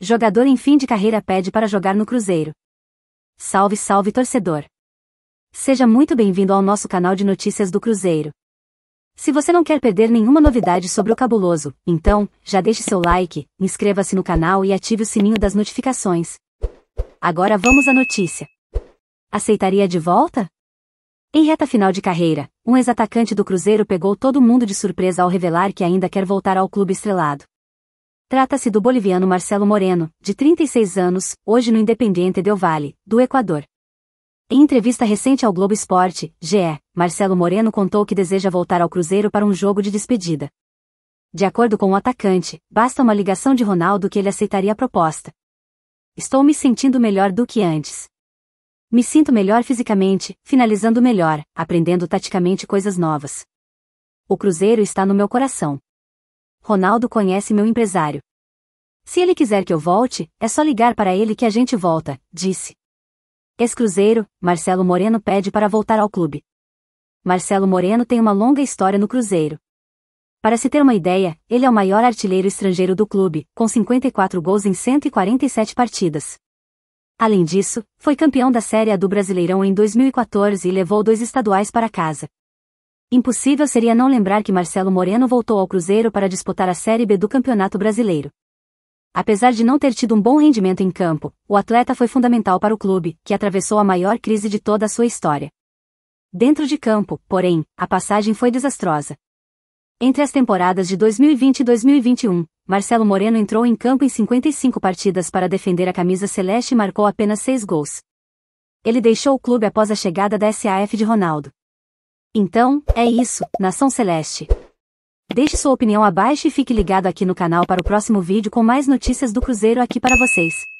Jogador em fim de carreira pede para jogar no Cruzeiro. Salve, salve torcedor! Seja muito bem-vindo ao nosso canal de notícias do Cruzeiro. Se você não quer perder nenhuma novidade sobre o cabuloso, então, já deixe seu like, inscreva-se no canal e ative o sininho das notificações. Agora vamos à notícia. Aceitaria de volta? Em reta final de carreira, um ex-atacante do Cruzeiro pegou todo mundo de surpresa ao revelar que ainda quer voltar ao clube estrelado. Trata-se do boliviano Marcelo Moreno, de 36 anos, hoje no Independiente del Valle, do Equador. Em entrevista recente ao Globo Esporte, GE, Marcelo Moreno contou que deseja voltar ao Cruzeiro para um jogo de despedida. De acordo com o atacante, basta uma ligação de Ronaldo que ele aceitaria a proposta. Estou me sentindo melhor do que antes. Me sinto melhor fisicamente, finalizando melhor, aprendendo taticamente coisas novas. O Cruzeiro está no meu coração. Ronaldo conhece meu empresário. Se ele quiser que eu volte, é só ligar para ele que a gente volta, disse. Ex-Cruzeiro, Marcelo Moreno pede para voltar ao clube. Marcelo Moreno tem uma longa história no Cruzeiro. Para se ter uma ideia, ele é o maior artilheiro estrangeiro do clube, com 54 gols em 147 partidas. Além disso, foi campeão da Série A do Brasileirão em 2014 e levou dois estaduais para casa. Impossível seria não lembrar que Marcelo Moreno voltou ao Cruzeiro para disputar a Série B do Campeonato Brasileiro. Apesar de não ter tido um bom rendimento em campo, o atleta foi fundamental para o clube, que atravessou a maior crise de toda a sua história. Dentro de campo, porém, a passagem foi desastrosa. Entre as temporadas de 2020 e 2021, Marcelo Moreno entrou em campo em 55 partidas para defender a camisa celeste e marcou apenas 6 gols. Ele deixou o clube após a chegada da SAF de Ronaldo. Então, é isso, Nação Celeste. Deixe sua opinião abaixo e fique ligado aqui no canal para o próximo vídeo com mais notícias do Cruzeiro aqui para vocês.